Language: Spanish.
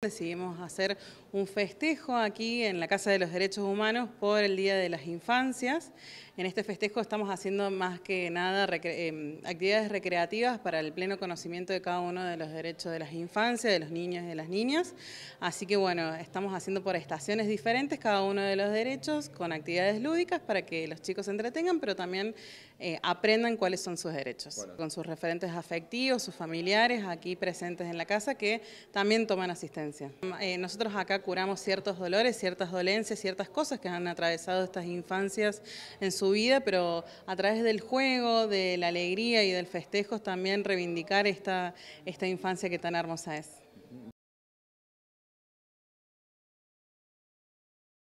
Decidimos hacer un festejo aquí en la Casa de los Derechos Humanos por el Día de las Infancias. En este festejo estamos haciendo más que nada em, actividades recreativas para el pleno conocimiento de cada uno de los derechos de las infancias, de los niños y de las niñas. Así que bueno, estamos haciendo por estaciones diferentes cada uno de los derechos con actividades lúdicas para que los chicos se entretengan, pero también eh, aprendan cuáles son sus derechos. Con sus referentes afectivos, sus familiares aquí presentes en la casa que también toman asistencia. Eh, nosotros acá curamos ciertos dolores, ciertas dolencias, ciertas cosas que han atravesado estas infancias en su vida, pero a través del juego, de la alegría y del festejo también reivindicar esta, esta infancia que tan hermosa es.